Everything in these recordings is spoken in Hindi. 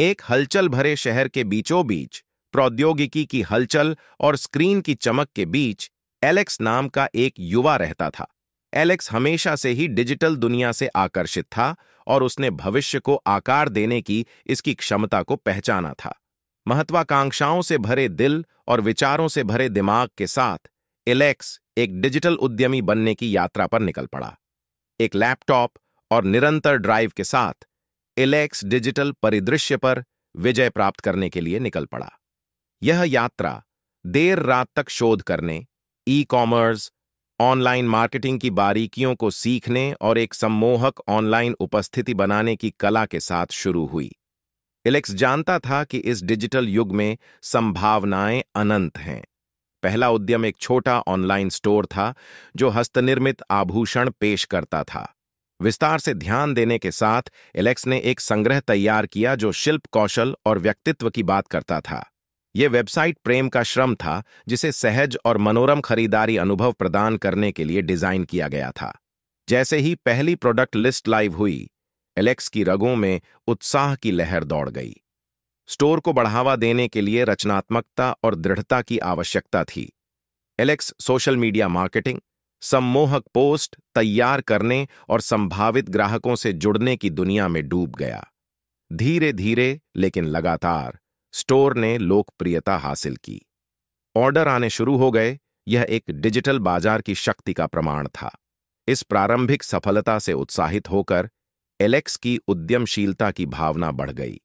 एक हलचल भरे शहर के बीचों बीच प्रौद्योगिकी की हलचल और स्क्रीन की चमक के बीच एलेक्स नाम का एक युवा रहता था एलेक्स हमेशा से ही डिजिटल दुनिया से आकर्षित था और उसने भविष्य को आकार देने की इसकी क्षमता को पहचाना था महत्वाकांक्षाओं से भरे दिल और विचारों से भरे दिमाग के साथ एलेक्स एक डिजिटल उद्यमी बनने की यात्रा पर निकल पड़ा एक लैपटॉप और निरंतर ड्राइव के साथ इलेक्स डिजिटल परिदृश्य पर विजय प्राप्त करने के लिए निकल पड़ा यह यात्रा देर रात तक शोध करने ई कॉमर्स ऑनलाइन मार्केटिंग की बारीकियों को सीखने और एक सम्मोहक ऑनलाइन उपस्थिति बनाने की कला के साथ शुरू हुई इलेक्स जानता था कि इस डिजिटल युग में संभावनाएं अनंत हैं पहला उद्यम एक छोटा ऑनलाइन स्टोर था जो हस्तनिर्मित आभूषण पेश करता था विस्तार से ध्यान देने के साथ एलेक्स ने एक संग्रह तैयार किया जो शिल्प कौशल और व्यक्तित्व की बात करता था यह वेबसाइट प्रेम का श्रम था जिसे सहज और मनोरम खरीदारी अनुभव प्रदान करने के लिए डिजाइन किया गया था जैसे ही पहली प्रोडक्ट लिस्ट लाइव हुई एलेक्स की रगों में उत्साह की लहर दौड़ गई स्टोर को बढ़ावा देने के लिए रचनात्मकता और दृढ़ता की आवश्यकता थी एलेक्स सोशल मीडिया मार्केटिंग सम्मोहक पोस्ट तैयार करने और संभावित ग्राहकों से जुड़ने की दुनिया में डूब गया धीरे धीरे लेकिन लगातार स्टोर ने लोकप्रियता हासिल की ऑर्डर आने शुरू हो गए यह एक डिजिटल बाजार की शक्ति का प्रमाण था इस प्रारंभिक सफलता से उत्साहित होकर एलेक्स की उद्यमशीलता की भावना बढ़ गई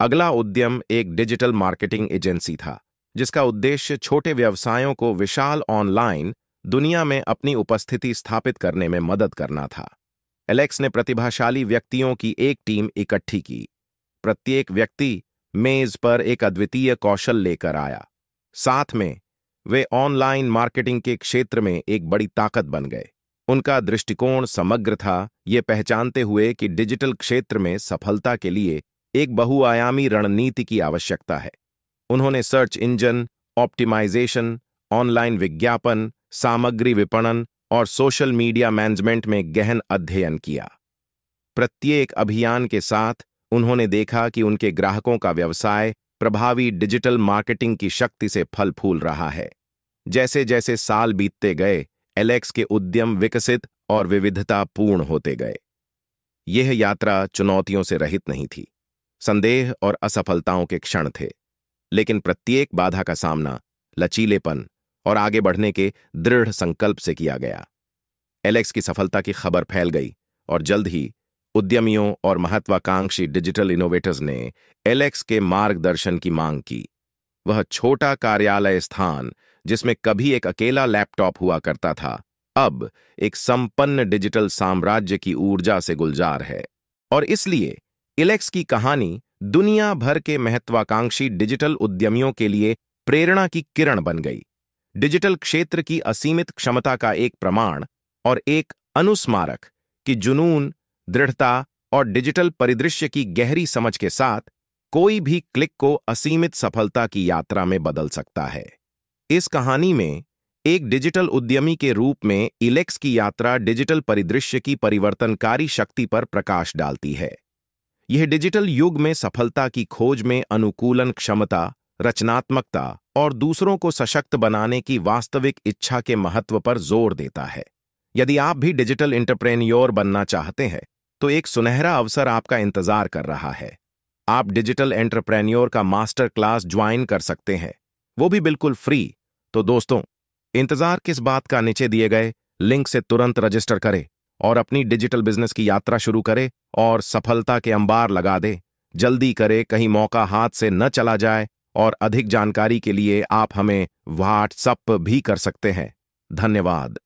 अगला उद्यम एक डिजिटल मार्केटिंग एजेंसी था जिसका उद्देश्य छोटे व्यवसायों को विशाल ऑनलाइन दुनिया में अपनी उपस्थिति स्थापित करने में मदद करना था एलेक्स ने प्रतिभाशाली व्यक्तियों की एक टीम इकट्ठी की प्रत्येक व्यक्ति मेज पर एक अद्वितीय कौशल लेकर आया साथ में वे ऑनलाइन मार्केटिंग के क्षेत्र में एक बड़ी ताकत बन गए उनका दृष्टिकोण समग्र था ये पहचानते हुए कि डिजिटल क्षेत्र में सफलता के लिए एक बहुआयामी रणनीति की आवश्यकता है उन्होंने सर्च इंजन ऑप्टिमाइजेशन ऑनलाइन विज्ञापन सामग्री विपणन और सोशल मीडिया मैनेजमेंट में गहन अध्ययन किया प्रत्येक अभियान के साथ उन्होंने देखा कि उनके ग्राहकों का व्यवसाय प्रभावी डिजिटल मार्केटिंग की शक्ति से फल फूल रहा है जैसे जैसे साल बीतते गए एलेक्स के उद्यम विकसित और विविधतापूर्ण होते गए यह यात्रा चुनौतियों से रहित नहीं थी संदेह और असफलताओं के क्षण थे लेकिन प्रत्येक बाधा का सामना लचीलेपन और आगे बढ़ने के दृढ़ संकल्प से किया गया एलेक्स की सफलता की खबर फैल गई और जल्द ही उद्यमियों और महत्वाकांक्षी डिजिटल इनोवेटर्स ने एलेक्स के मार्गदर्शन की मांग की वह छोटा कार्यालय स्थान जिसमें कभी एक अकेला लैपटॉप हुआ करता था अब एक संपन्न डिजिटल साम्राज्य की ऊर्जा से गुलजार है और इसलिए एलेक्स की कहानी दुनिया भर के महत्वाकांक्षी डिजिटल उद्यमियों के लिए प्रेरणा की किरण बन गई डिजिटल क्षेत्र की असीमित क्षमता का एक प्रमाण और एक अनुस्मारक कि जुनून दृढ़ता और डिजिटल परिदृश्य की गहरी समझ के साथ कोई भी क्लिक को असीमित सफलता की यात्रा में बदल सकता है इस कहानी में एक डिजिटल उद्यमी के रूप में इलेक्स की यात्रा डिजिटल परिदृश्य की परिवर्तनकारी शक्ति पर प्रकाश डालती है यह डिजिटल युग में सफलता की खोज में अनुकूलन क्षमता रचनात्मकता और दूसरों को सशक्त बनाने की वास्तविक इच्छा के महत्व पर जोर देता है यदि आप भी डिजिटल इंटरप्रेन्योर बनना चाहते हैं तो एक सुनहरा अवसर आपका इंतजार कर रहा है आप डिजिटल एंटरप्रेन्योर का मास्टर क्लास ज्वाइन कर सकते हैं वो भी बिल्कुल फ्री तो दोस्तों इंतजार किस बात का नीचे दिए गए लिंक से तुरंत रजिस्टर करें और अपनी डिजिटल बिजनेस की यात्रा शुरू करें और सफलता के अंबार लगा दे जल्दी करें कहीं मौका हाथ से न चला जाए और अधिक जानकारी के लिए आप हमें व्हाट्सअप भी कर सकते हैं धन्यवाद